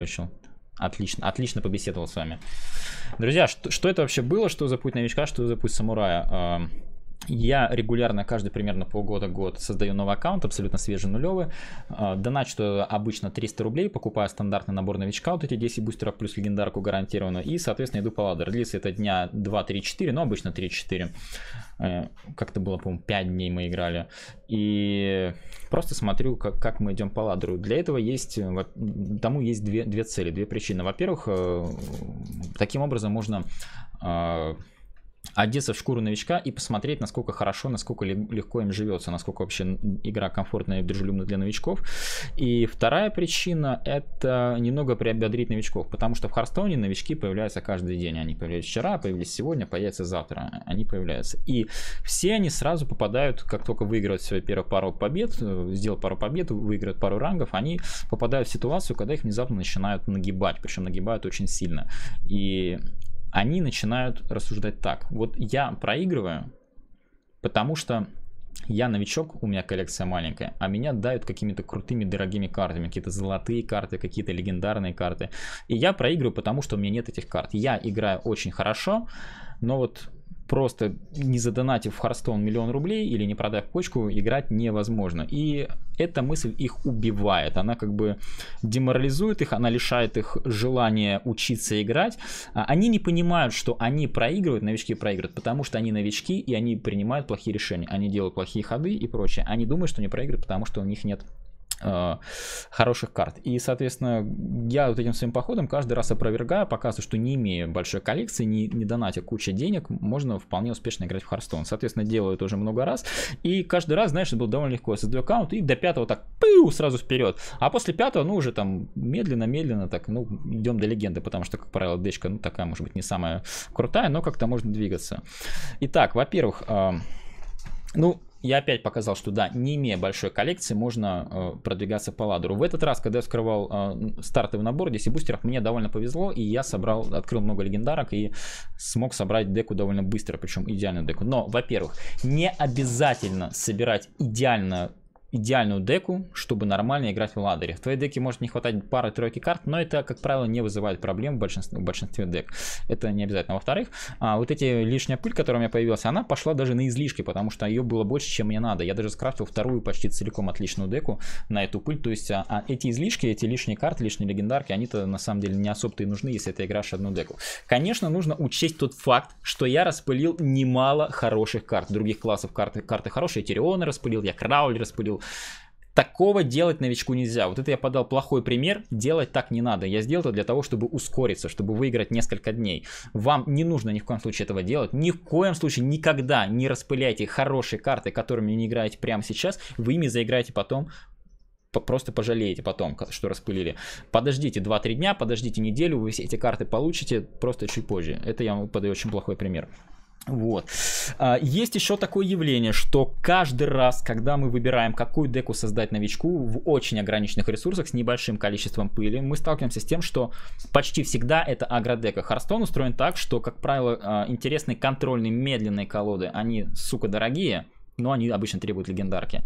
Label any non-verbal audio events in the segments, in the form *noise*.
Решил. Отлично, отлично побеседовал с вами. Друзья, что, что это вообще было? Что за путь новичка, что за путь самурая? Эм, я регулярно, каждый примерно полгода-год создаю новый аккаунт, абсолютно свежий, нулевый. А, доначу обычно 300 рублей, покупаю стандартный набор новичка, вот эти 10 бустеров плюс легендарку гарантированную и, соответственно, иду по ладер. Длится это дня 2-3-4, но обычно 3-4. Э, как-то было, по-моему, 5 дней мы играли. И просто смотрю, как, как мы идем по ладеру. Для этого есть, э, тому есть две, две цели, две причины. Во-первых, э, таким образом можно одеться в шкуру новичка и посмотреть, насколько хорошо, насколько легко им живется, насколько вообще игра комфортная и дружелюбна для новичков. И вторая причина — это немного приободрить новичков, потому что в Харстоуне новички появляются каждый день. Они появились вчера, появились сегодня, появятся завтра. Они появляются. И все они сразу попадают, как только выиграют свою первую пару побед, э, сделал пару побед, выиграют пару рангов, они попадают в ситуацию, когда их внезапно начинают нагибать, причем нагибают очень сильно. И они начинают рассуждать так. Вот я проигрываю, потому что я новичок, у меня коллекция маленькая, а меня дают какими-то крутыми дорогими картами, какие-то золотые карты, какие-то легендарные карты. И я проигрываю, потому что у меня нет этих карт. Я играю очень хорошо, но вот просто не задонатив в Харстон миллион рублей или не продав почку, играть невозможно. И эта мысль их убивает. Она как бы деморализует их, она лишает их желания учиться играть. А они не понимают, что они проигрывают, новички проигрывают, потому что они новички и они принимают плохие решения. Они делают плохие ходы и прочее. Они думают, что они проигрывают, потому что у них нет Э, хороших карт. И, соответственно, я вот этим своим походом каждый раз опровергаю, показываю, что не имея большой коллекции, не, не донатя куча денег, можно вполне успешно играть в Харстон. Соответственно, делаю это уже много раз. И каждый раз, знаешь, это было довольно легко. Я создаю аккаунт и до пятого так пыу, сразу вперед. А после пятого, ну, уже там медленно-медленно так, ну, идем до легенды, потому что, как правило, дечка, ну, такая, может быть, не самая крутая, но как-то можно двигаться. Итак, во-первых, э, ну, я опять показал, что да, не имея большой коллекции, можно э, продвигаться по ладеру. В этот раз, когда я скрывал э, стартовый набор 10 бустеров, мне довольно повезло, и я собрал, открыл много легендарок и смог собрать деку довольно быстро, причем идеальную деку. Но, во-первых, не обязательно собирать идеально идеальную деку, чтобы нормально играть в ладере. В твоей деке может не хватать пары-тройки карт, но это, как правило, не вызывает проблем в большинстве, в большинстве дек. Это не обязательно. Во-вторых, а, вот эти лишняя пыль, которая у меня появилась, она пошла даже на излишки, потому что ее было больше, чем мне надо. Я даже скрафтил вторую почти целиком отличную деку на эту пыль. То есть а, а эти излишки, эти лишние карты, лишние легендарки, они-то на самом деле не особо-то и нужны, если ты играешь одну деку. Конечно, нужно учесть тот факт, что я распылил немало хороших карт, других классов карты, карты хорошие. Я распылил, я Краули распылил, Такого делать новичку нельзя. Вот это я подал плохой пример. Делать так не надо. Я сделал это для того, чтобы ускориться, чтобы выиграть несколько дней. Вам не нужно ни в коем случае этого делать. Ни в коем случае никогда не распыляйте хорошие карты, которыми не играете прямо сейчас. Вы ими заиграете потом просто пожалеете потом, что распылили. Подождите 2-3 дня, подождите неделю, вы все эти карты получите просто чуть позже. Это я вам подаю очень плохой пример. Вот. А, есть еще такое явление, что каждый раз, когда мы выбираем, какую деку создать новичку в очень ограниченных ресурсах с небольшим количеством пыли, мы сталкиваемся с тем, что почти всегда это агродека. Харстон устроен так, что, как правило, а, интересные контрольные медленные колоды, они, сука, дорогие, но они обычно требуют легендарки.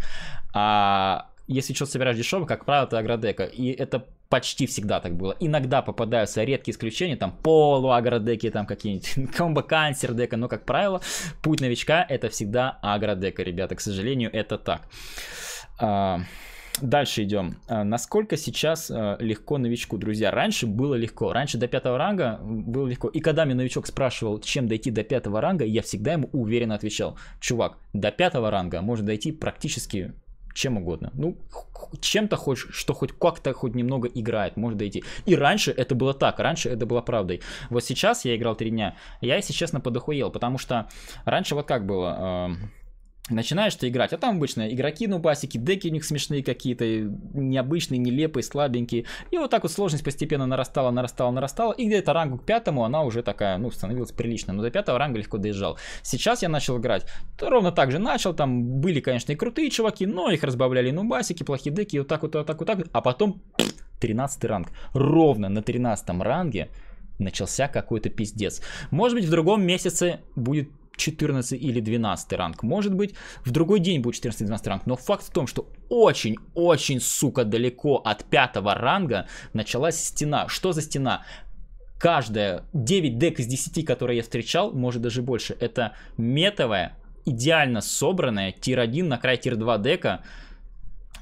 А если что-то собираешь дешево, как правило, это агродека. И это почти всегда так было. Иногда попадаются редкие исключения, там полу агродеки, там какие-нибудь *laughs* комбо кансер дека, но как правило, путь новичка это всегда агродека, ребята, к сожалению, это так. А, дальше идем. А, насколько сейчас а, легко новичку, друзья? Раньше было легко. Раньше до пятого ранга было легко. И когда мне новичок спрашивал, чем дойти до пятого ранга, я всегда ему уверенно отвечал, чувак, до пятого ранга можно дойти практически чем угодно. Ну, чем-то хоть, что хоть как-то хоть немного играет, может дойти. И раньше это было так, раньше это было правдой. Вот сейчас я играл три дня, я, если честно, подохуел, потому что раньше вот как было... Э начинаешь ты играть, а там обычно игроки нубасики, деки у них смешные какие-то, необычные, нелепые, слабенькие. И вот так вот сложность постепенно нарастала, нарастала, нарастала, и где-то рангу к пятому она уже такая, ну, становилась прилично, но до пятого ранга легко доезжал. Сейчас я начал играть, то ровно так же начал, там были, конечно, и крутые чуваки, но их разбавляли нубасики, плохие деки, и вот так вот, вот так вот, так а потом 13 ранг. Ровно на 13 ранге начался какой-то пиздец. Может быть, в другом месяце будет 14 или 12 ранг, может быть, в другой день будет 14 12 ранг, но факт в том, что очень-очень, сука, далеко от пятого ранга началась стена. Что за стена? Каждая 9 дек из 10, которые я встречал, может даже больше, это метовая, идеально собранная тир-1 на край тир-2 дека,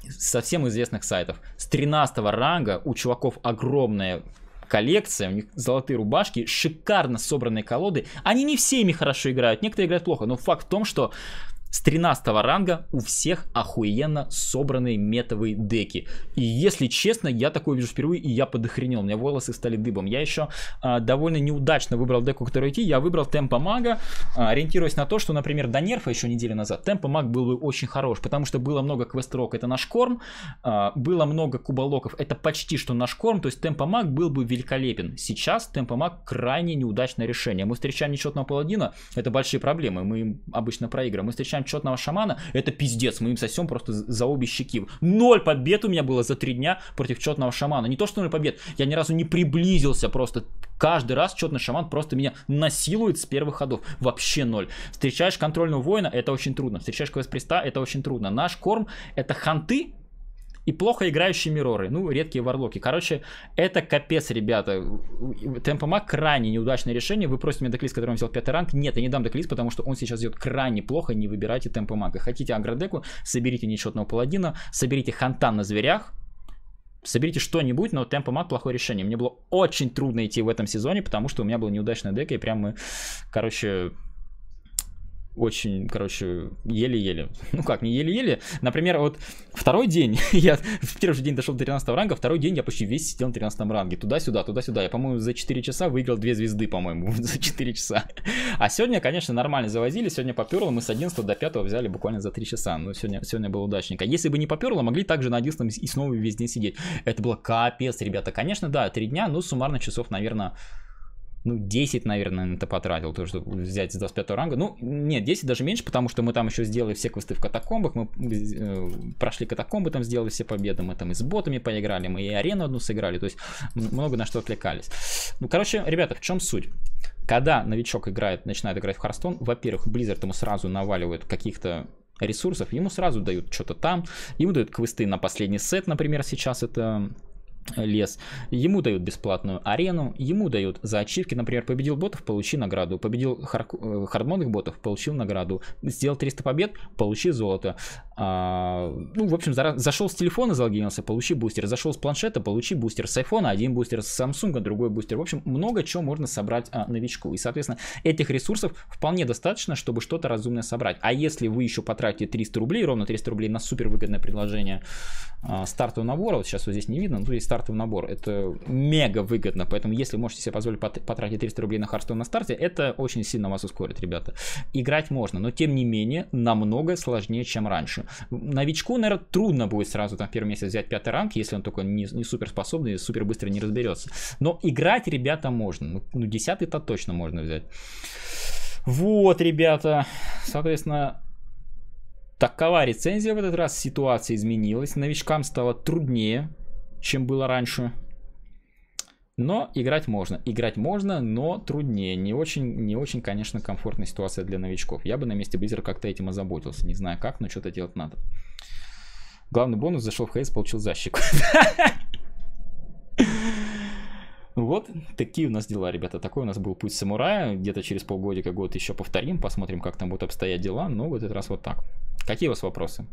совсем известных сайтов. С 13 ранга у чуваков огромная коллекция, у них золотые рубашки, шикарно собранные колоды. Они не всеми хорошо играют, некоторые играют плохо, но факт в том, что с 13 ранга у всех охуенно собранные метовые деки. И если честно, я такое вижу впервые, и я подохренел. У меня волосы стали дыбом. Я еще а, довольно неудачно выбрал деку, которой идти. Я выбрал темпа мага, а, ориентируясь на то, что, например, до нерфа еще неделю назад темпа маг был бы очень хорош, потому что было много квест квестрок, это наш корм, а, было много кубалоков, это почти что наш корм, то есть темпа маг был бы великолепен. Сейчас темпа маг крайне неудачное решение. Мы встречаем нечетного паладина, это большие проблемы, мы им обычно проигрываем. Мы встречаем побеждаем четного шамана, это пиздец, мы им сосем просто за обе щеки. Ноль побед у меня было за три дня против четного шамана. Не то, что ноль побед, я ни разу не приблизился просто. Каждый раз четный шаман просто меня насилует с первых ходов. Вообще ноль. Встречаешь контрольного воина, это очень трудно. Встречаешь квест приста, это очень трудно. Наш корм это ханты, и плохо играющие мироры, ну, редкие варлоки. Короче, это капец, ребята. Темпомаг крайне неудачное решение. Вы просите меня деклист, который он взял пятый ранг. Нет, я не дам деклист, потому что он сейчас идет крайне плохо, не выбирайте темпомага. Хотите агродеку, соберите нечетного паладина, соберите хантан на зверях, Соберите что-нибудь, но темпомат плохое решение. Мне было очень трудно идти в этом сезоне, потому что у меня была неудачная дека, и прям мы, короче, очень, короче, еле-еле. *laughs* Ну как, не еле-еле. Например, вот второй день, *laughs* я в первый же день дошел до 13 ранга, второй день я почти весь сидел на 13 ранге. Туда-сюда, туда-сюда. Я, по-моему, за 4 часа выиграл 2 звезды, по-моему, *laughs* за 4 часа. А сегодня, конечно, нормально завозили. Сегодня поперло, мы с 11 до 5 взяли буквально за 3 часа. Но сегодня, сегодня было удачненько. Если бы не поперло, могли также на 11 и снова весь день сидеть. Это было капец, ребята. Конечно, да, 3 дня, но суммарно часов, наверное, ну, 10, наверное, на это потратил, то, что взять с 25 ранга. Ну, нет, 10 даже меньше, потому что мы там еще сделали все квесты в катакомбах, мы э, прошли катакомбы, там сделали все победы, мы там и с ботами поиграли, мы и арену одну сыграли, то есть много на что отвлекались. Ну, короче, ребята, в чем суть? Когда новичок играет, начинает играть в Харстон, во-первых, Blizzard ему сразу наваливают каких-то ресурсов, ему сразу дают что-то там, ему дают квесты на последний сет, например, сейчас это лес. Ему дают бесплатную арену, ему дают за ачивки, например, победил ботов, получи награду, победил хар- э, хардмонных ботов, получил награду, сделал 300 побед, получи золото. А, ну, в общем, за, зашел с телефона, залогинился, получи бустер. Зашел с планшета, получи бустер. С айфона один бустер, с Samsung другой бустер. В общем, много чего можно собрать а, новичку. И, соответственно, этих ресурсов вполне достаточно, чтобы что-то разумное собрать. А если вы еще потратите 300 рублей, ровно 300 рублей на супер выгодное предложение а, стартового набора, вот сейчас вот здесь не видно, но здесь стартовый набор, это мега выгодно. Поэтому, если можете себе позволить потратить 300 рублей на Hearthstone на старте, это очень сильно вас ускорит, ребята. Играть можно, но тем не менее, намного сложнее, чем раньше новичку, наверное, трудно будет сразу там первый месяц взять пятый ранг, если он только не, не суперспособный и супер быстро не разберется. Но играть, ребята, можно. Ну, ну десятый-то точно можно взять. Вот, ребята, соответственно, такова рецензия в этот раз. Ситуация изменилась. Новичкам стало труднее, чем было раньше. Но играть можно. Играть можно, но труднее. Не очень, не очень, конечно, комфортная ситуация для новичков. Я бы на месте Blizzard как-то этим озаботился. Не знаю как, но что-то делать надо. Главный бонус зашел в Хейс, получил защику. *laughs* Вот такие у нас дела, ребята. Такой у нас был путь самурая. Где-то через полгодика, год еще повторим, посмотрим, как там будут обстоять дела. Но в этот раз вот так. Какие у вас вопросы?